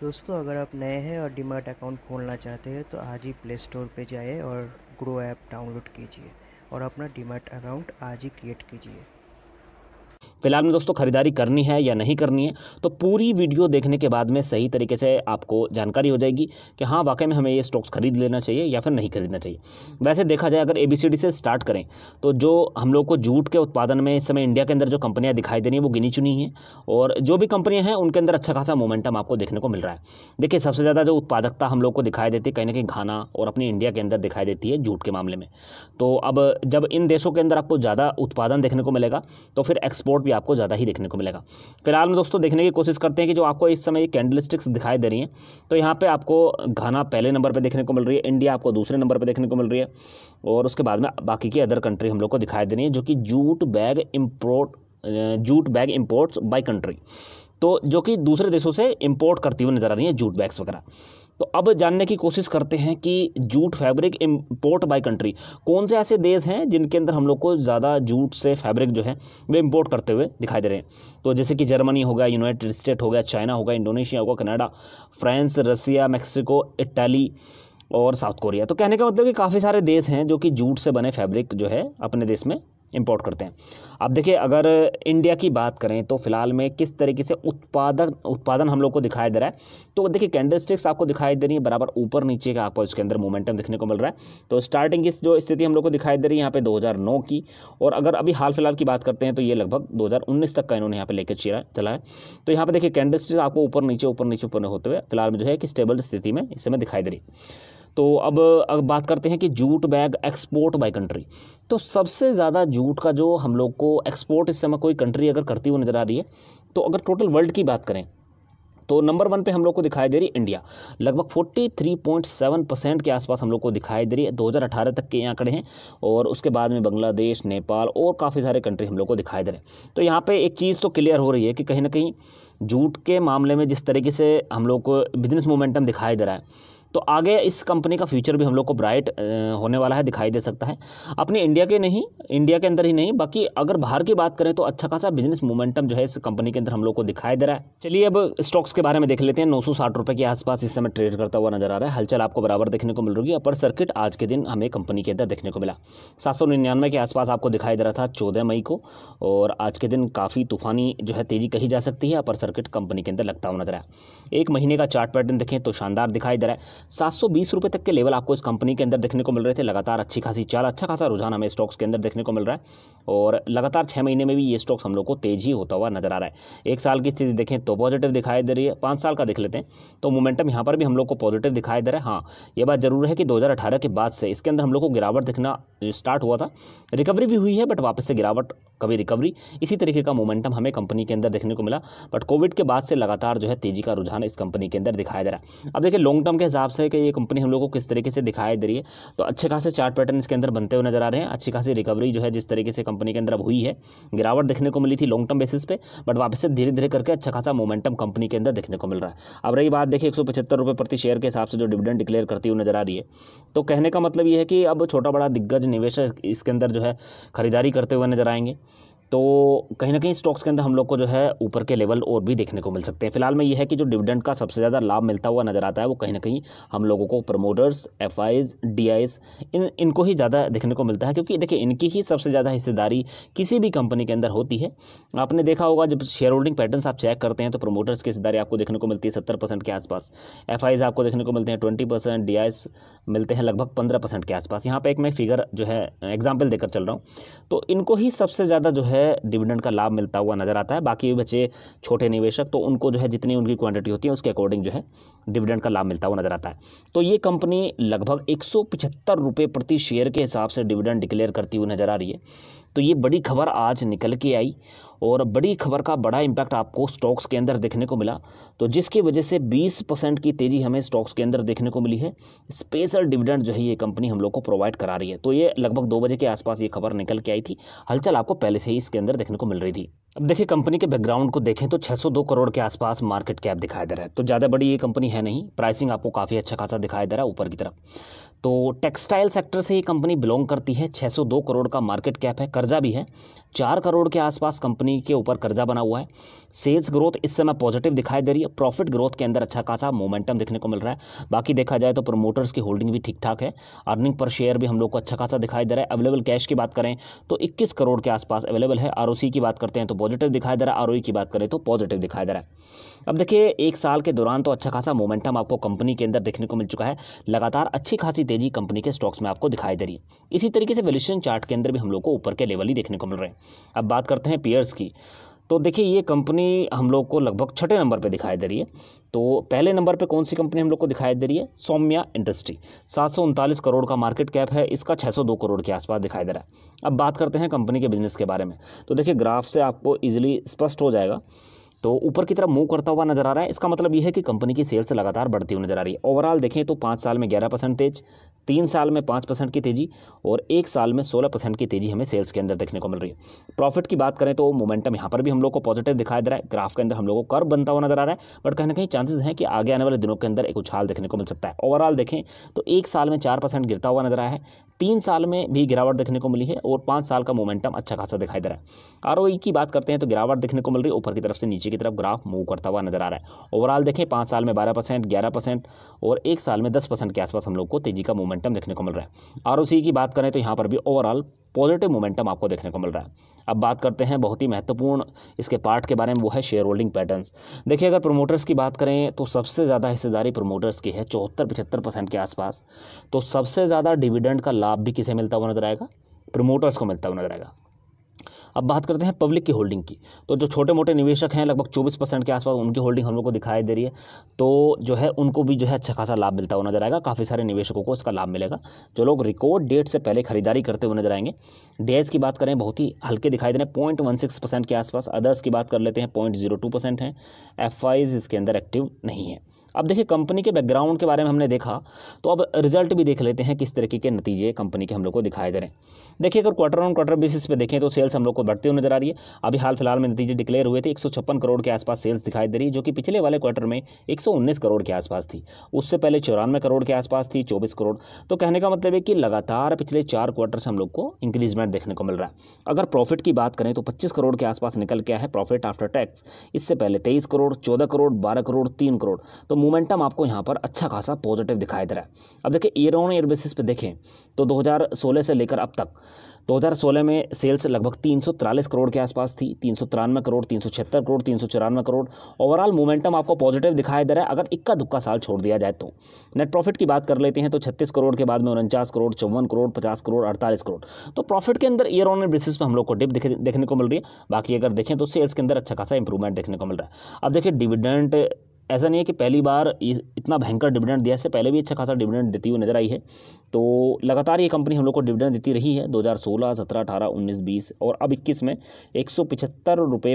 दोस्तों अगर आप नए हैं और डिमार्ट अकाउंट खोलना चाहते हैं तो आज ही प्ले स्टोर पर जाइए और ग्रो ऐप डाउनलोड कीजिए और अपना डिमार्ट अकाउंट आज ही क्रिएट कीजिए फिलहाल में दोस्तों खरीदारी करनी है या नहीं करनी है तो पूरी वीडियो देखने के बाद में सही तरीके से आपको जानकारी हो जाएगी कि हाँ वाकई में हमें ये स्टॉक्स खरीद लेना चाहिए या फिर नहीं खरीदना चाहिए वैसे देखा जाए अगर ए से स्टार्ट करें तो जो हम लोग को जूट के उत्पादन में इस समय इंडिया के अंदर जो कंपनियाँ दिखाई दे रही हैं वो गिनी चुनी हैं और जो भी कंपनियाँ हैं उनके अंदर अच्छा खासा मोमेंटम आपको देखने को मिल रहा है देखिए सबसे ज़्यादा जो उत्पादकता हम लोग को दिखाई देती है कहीं ना कहीं घाना और अपनी इंडिया के अंदर दिखाई देती है जूट के मामले में तो अब जब इन देशों के अंदर आपको ज़्यादा उत्पादन देखने को मिलेगा तो फिर एक्सपोर्ट भी आपको ज़्यादा ही देखने को मिलेगा फिलहाल में दोस्तों देखने की कोशिश करते हैं कि जो आपको इस समय कैंडल स्टिक्स दिखाई दे रही हैं तो यहाँ पर आपको घाना पहले नंबर पर देखने को मिल रही है इंडिया आपको दूसरे नंबर पर देखने को मिल रही है और उसके बाद में बाकी की अदर कंट्री हम लोग को दिखाई दे रही है जो कि jute bag import jute bag imports by country तो जो कि दूसरे देशों से इम्पोर्ट करती हुई नज़र आ रही है जूट बैग्स वगैरह तो अब जानने की कोशिश करते हैं कि jute fabric import by country कौन से ऐसे देश हैं जिनके अंदर हम लोग को ज़्यादा जूट से फैब्रिक जो है वे इम्पोर्ट करते हुए दिखाई दे रहे हैं तो जैसे कि जर्मनी हो गया यूनाइटेड स्टेट हो गया चाइना होगा इंडोनेशिया होगा Canada France Russia Mexico Italy और साउथ कोरिया तो कहने का मतलब कि काफ़ी सारे देश हैं जो कि जूट से बने फैब्रिक जो है अपने देश में इम्पोर्ट करते हैं अब देखिए अगर इंडिया की बात करें तो फिलहाल में किस तरीके से उत्पादन उत्पादन हम लोग को दिखाई दे रहा है तो देखिए कैंडल स्टिक्स आपको दिखाई दे रही है बराबर ऊपर नीचे का आपको इसके अंदर मोमेंटम देखने को मिल रहा है तो स्टार्टिंग की जो स्थिति हम लोग को दिखाई दे रही है यहाँ पे 2009 की और अगर अभी हाल फिलहाल की बात करते हैं तो ये लगभग दो तक का इन्होंने यहाँ पे लेकर चला है तो यहाँ पर देखिए कैंडल स्टिक्स आपको ऊपर नीचे ऊपर नीचे ऊपर होते हुए फिलहाल जो है कि स्टेबल स्थिति में इस समय दिखाई दे रही है तो अब अगर बात करते हैं कि jute bag export by country तो सबसे ज़्यादा जूट का जो हम लोग को एक्सपोर्ट इस समय कोई कंट्री अगर करती हुई नज़र आ रही है तो अगर टोटल वर्ल्ड की बात करें तो नंबर वन पे हम लोग को दिखाई दे रही इंडिया लगभग 43.7 परसेंट के आसपास हम लोग को दिखाई दे रही है 2018 तक के आंकड़े हैं और उसके बाद में बांग्लादेश नेपाल और काफ़ी सारे कंट्री हम लोग को दिखाई दे रहे हैं तो यहाँ पे एक चीज़ तो क्लियर हो रही है कि कहीं ना कहीं जूट के मामले में जिस तरीके से हम लोग को बिज़नेस मोमेंटम दिखाई दे रहा है तो आगे इस कंपनी का फ्यूचर भी हम लोग को ब्राइट होने वाला है दिखाई दे सकता है अपने इंडिया के नहीं इंडिया के अंदर ही नहीं बाकी अगर बाहर की बात करें तो अच्छा खासा बिजनेस मोमेंटम जो है इस कंपनी के अंदर हम लोग को दिखाई दे रहा है चलिए अब स्टॉक्स के बारे में देख लेते हैं नौ सौ के आसपास इस समय ट्रेड करता हुआ नजर आ रहा है हलचल आपको बराबर देखने को मिल रही है अपर सर्किट आज के दिन हमें कंपनी के अंदर देखने को मिला सात के आसपास आपको दिखाई दे रहा था चौदह मई को और आज के दिन काफ़ी तूफानी जो है तेज़ी कही जा सकती है अपर सर्किट कंपनी के अंदर लगता हुआ नजर आया एक महीने का चार्ट पैटर्न देखें तो शानदार दिखाई दे रहा है सात रुपये तक के लेवल आपको इस कंपनी के अंदर देखने को मिल रहे थे लगातार अच्छी खासी चाल अच्छा खासा रुझान हमें स्टॉक्स के अंदर देखने को मिल रहा है और लगातार छः महीने में भी ये स्टॉक्स हम लोग को तेज़ होता हुआ नजर आ रहा है एक साल की स्थिति देखें तो पॉजिटिव दिखाई दे रही है पाँच साल का देख लेते हैं तो मोमेंटम यहाँ पर भी हम लोग को पॉजिटिव दिखाई दे रहा है हाँ ये बात जरूर है कि दो के बाद से इसके अंदर हम लोग को गिरावट दिखना स्टार्ट हुआ था रिकवरी भी हुई है बट वापस से गिरावट कभी रिकवरी इसी तरीके का मोमेंटम हमें कंपनी के अंदर देखने को मिला बट कोविड के बाद से लगातार जो है तेज़ी का रुझान इस कंपनी के अंदर दिखाई दे रहा है अब देखिए लॉन्ग टर्म के हिसाब हिसाब से कि ये कंपनी हम लोगों को किस तरीके से दिखाई दे रही है तो अच्छे खासे चार्ट पैटर्न इसके अंदर बनते हुए नजर आ रहे हैं अच्छी खासी रिकवरी जो है जिस तरीके से कंपनी के अंदर हुई है गिरावट देखने को मिली थी लॉन्ग टर्म बेसिस पे बट वापस से धीरे धीरे करके अच्छा खासा मोमेंटम कंपनी के अंदर देखने को मिल रहा है अब रही बात देखिए एक रुपए प्रति शेयर के हिसाब से जो डिविडेंड डिक्लेयर करती हुई नजर आ रही है तो कहने का मतलब ये है कि अब छोटा बड़ा दिग्गज निवेशक इसके अंदर जो है खरीदारी करते हुए नजर आएंगे तो कहीं ना कहीं स्टॉक्स के अंदर हम लोग को जो है ऊपर के लेवल और भी देखने को मिल सकते हैं फिलहाल में यह है कि जो डिविडेंड का सबसे ज़्यादा लाभ मिलता हुआ नज़र आता है वो कहीं ना कहीं हम लोगों को प्रमोटर्स एफ आईज डी इन इनको ही ज़्यादा देखने को मिलता है क्योंकि देखिए इनकी ही सबसे ज़्यादा हिस्सेदारी किसी भी कंपनी के अंदर होती है आपने देखा होगा जब शेयर होल्डिंग पैटर्न आप चेक करते हैं तो प्रमोटर्स की हिस्सेदारी आपको देखने को मिलती है सत्तर के आसपास एफ आपको देखने को मिलते हैं ट्वेंटी परसेंट मिलते हैं लगभग पंद्रह के आसपास यहाँ पर एक मैं फिगर जो है एग्जाम्पल देकर चल रहा हूँ तो इनको ही सबसे ज़्यादा जो है है डिविडेंड का लाभ मिलता हुआ नजर आता है बाकी बचे छोटे निवेशक तो उनको जो है जितनी उनकी क्वांटिटी होती है उसके अकॉर्डिंग जो है डिविडेंड का लाभ मिलता हुआ नजर आता है तो ये कंपनी लगभग एक रुपए प्रति शेयर के हिसाब से डिविडेंड डिक्लेयर करती हुई नजर आ रही है तो ये बड़ी खबर आज निकल के आई और बड़ी खबर का बड़ा इम्पैक्ट आपको स्टॉक्स के अंदर देखने को मिला तो जिसकी वजह से 20 परसेंट की तेज़ी हमें स्टॉक्स के अंदर देखने को मिली है स्पेशल डिविडेंड जो है ये कंपनी हम लोग को प्रोवाइड करा रही है तो ये लगभग दो बजे के आसपास ये खबर निकल के आई थी हलचल आपको पहले से ही इसके अंदर देखने को मिल रही थी अब देखिए कंपनी के बैकग्राउंड को देखें तो 602 करोड़ के आसपास मार्केट कैप दिखाई दे रहा है तो ज़्यादा बड़ी ये कंपनी है नहीं प्राइसिंग आपको काफ़ी अच्छा खासा दिखाई दे रहा है ऊपर की तरफ तो टेक्सटाइल सेक्टर से ये कंपनी बिलोंग करती है 602 करोड़ का मार्केट कैप है कर्जा भी है चार करोड़ के आसपास कंपनी के ऊपर कर्जा बना हुआ है सेल्स ग्रोथ इस समय पॉजिटिव दिखाई दे रही है प्रॉफिट ग्रोथ के अंदर अच्छा खासा मोमेंटम देखने को मिल रहा है बाकी देखा जाए तो प्रोमोटर्स की होल्डिंग भी ठीक ठाक है अर्निंग पर शेयर भी हम लोग को अच्छा खासा दिखाई दे रहा है अवेलेबल कैश की बात करें तो इक्कीस करोड़ के आसपास अवेलेबल है आर की बात करते हैं तो पॉजिटिव दिखाई दे रहा है आर e की बात करें तो पॉजिटिव दिखाई दे रहा है अब देखिए एक साल के दौरान तो अच्छा खासा मोमेंटम आपको कंपनी के अंदर देखने को मिल चुका है लगातार अच्छी खासी तेजी कंपनी के स्टॉक्स में आपको दिखाई दे रही है इसी तरीके से वेल्यूशन चार्ट के अंदर भी हम लोग को ऊपर के लेवल ही देखने को मिल रहे हैं अब बात करते हैं पेयर्स की तो देखिए ये कंपनी हम लोग को लगभग छठे नंबर पे दिखाई दे रही है तो पहले नंबर पे कौन सी कंपनी हम लोग को दिखाई दे रही है सौम्या इंडस्ट्री सात करोड़ का मार्केट कैप है इसका 602 करोड़ के आसपास दिखाई दे रहा है अब बात करते हैं कंपनी के बिजनेस के बारे में तो देखिए ग्राफ से आपको ईजिली स्पष्ट हो जाएगा तो ऊपर की तरफ मूव करता हुआ नजर आ रहा है इसका मतलब यह है कि कंपनी की सेल्स लगातार बढ़ती हुई नजर आ रही है ओवरऑल देखें तो पाँच साल में ग्यारह परसेंट तेज तीन साल में पाँच परसेंट की तेज़ी और एक साल में सोलह परसेंट की तेज़ी हमें सेल्स के अंदर देखने को मिल रही है प्रॉफिट की बात करें तो मोमेंटम यहाँ पर भी हम लोग को पॉजिटिव दिखाई दे रहा है ग्राफ के अंदर हम लोग को कर बनता हुआ नजर आ रहा है बट कहीं ना कहीं चांसेस हैं कि आगे आने वाले दिनों के अंदर एक उछाल देखने को मिल सकता है ओवरऑल देखें तो एक साल में चार परसेंट गिरता हुआ नजर आया है तीन साल में भी गिरावट देखने को मिली है और पाँच साल का मोमेंटम अच्छा खासा दिखाई दे रहा है आर e की बात करते हैं तो गिरावट देखने को मिल रही है ऊपर की तरफ से नीचे की तरफ ग्राफ मूव करता हुआ नजर आ रहा है ओवरऑल देखें पाँच साल में बारह परसेंट ग्यारह परसेंट और एक साल में दस परसेंट के आसपास हम लोग को तेजी का मोमेंटम देखने को मिल रहा है आर की बात करें तो यहाँ पर भी ओवरऑल पॉजिटिव मोमेंटम आपको देखने को मिल रहा है अब बात करते हैं बहुत ही महत्वपूर्ण इसके पार्ट के बारे में वो है शेयर होल्डिंग पैटर्न्स देखिए अगर प्रोमोटर्स की बात करें तो सबसे ज़्यादा हिस्सेदारी प्रमोटर्स की है चौहत्तर पचहत्तर परसेंट के आसपास तो सबसे ज़्यादा डिविडेंड का लाभ भी किसे मिलता हुआ नजर आएगा प्रोमोटर्स को मिलता हुआ नजर आएगा अब बात करते हैं पब्लिक की होल्डिंग की तो जो छोटे मोटे निवेशक हैं लगभग 24 परसेंट के आसपास उनकी होल्डिंग हम लोग को दिखाई दे रही है तो जो है उनको भी जो है अच्छा खासा लाभ मिलता हुआ नजर आएगा काफ़ी सारे निवेशकों को इसका लाभ मिलेगा जो लोग रिकॉर्ड डेट से पहले खरीदारी करते हुए नजर आएंगे डेज की बात करें बहुत ही हल्के दिखाई दे रहे हैं पॉइंट के आसपास अदर्स की बात कर लेते हैं पॉइंट हैं एफ इसके अंदर एक्टिव नहीं है अब देखिए कंपनी के बैकग्राउंड के बारे में हमने देखा तो अब रिजल्ट भी देख लेते हैं किस तरीके के नतीजे कंपनी के हम लोग को दिखाई दे रहे हैं देखिए अगर क्वार्टर ऑन क्वार्टर बेसिस पे देखें तो शेयर सेल्स हम लोग को बढ़ते हुए नजर आ रही है अभी हाल फिलहाल में नतीजे डिक्लेयर हुए थे एक करोड़ के आसपास सेल्स दिखाई दे रही है जो कि पिछले वाले क्वार्टर में एक करोड़ के आसपास थी उससे पहले चौरानवे करोड़ के आसपास थी चौबीस करोड़ तो कहने का मतलब है कि लगातार पिछले चार क्वार्टर से हम लोग को इंक्रीजमेंट देखने को मिल रहा है अगर प्रॉफिट की बात करें तो पच्चीस करोड़ के आसपास निकल गया है प्रॉफिट आफ्टर टैक्स इससे पहले तेईस करोड़ चौदह करोड़ बारह करोड़ तीन करोड़ तो मोमेंटम आपको यहाँ पर अच्छा खासा पॉजिटिव दिखाई दे रहा है अब देखिए ईयर ऑन ईयर बेसिस पे देखें तो 2016 से लेकर अब तक 2016 में सेल्स लगभग तीन करोड़ के आसपास थी तीन करोड़ तीन करोड़ तीन करोड़ ओवरऑल मोमेंटम आपको पॉजिटिव दिखाई दे रहा है अगर इक्का दुक्का साल छोड़ दिया जाए तो नेट प्रॉफिट की बात कर लेते हैं तो छत्तीस करोड़ के बाद में उनचास करोड़ चौवन करोड़ पचास करोड़ अड़तालीस करोड़ तो प्रॉफिट के अंदर ईयर ऑन बेसिस पर हम लोग को डिप देखने को मिल रही है बाकी अगर देखें तो सेल्स के अंदर अच्छा खासा इंप्रूवमेंट देखने को मिल रहा है अब देखिए डिविडेंट ऐसा नहीं है कि पहली बार इतना भयंकर डिविडेंड दिया इससे पहले भी अच्छा खासा डिविडेंड देती हुई नज़र आई है तो लगातार ये कंपनी हम लोग को डिविडेंड देती रही है 2016, 17, 18, 19, 20 और अब 21 में एक सौ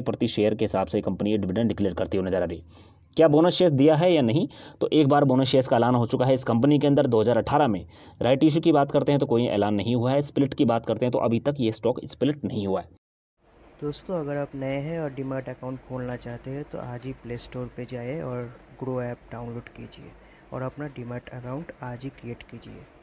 प्रति शेयर के हिसाब से कंपनी ये डिविडेंड डिक्लेयर करती हुई नज़र आ रही है क्या बोनस शेयर्स दिया है या नहीं तो एक बार बोनस शेयर्स का ऐलान हो चुका है इस कंपनी के अंदर 2018 में राइट इशू की बात करते हैं तो कोई ऐलान नहीं हुआ है स्प्लिट की बात करते हैं तो अभी तक ये स्टॉक स्प्लिट नहीं हुआ है दोस्तों अगर आप नए हैं और डीमार्ट अकाउंट खोलना चाहते हैं तो आज ही प्ले स्टोर पर जाइए और ग्रो ऐप डाउनलोड कीजिए और अपना डीमार्ट अकाउंट आज ही क्रिएट कीजिए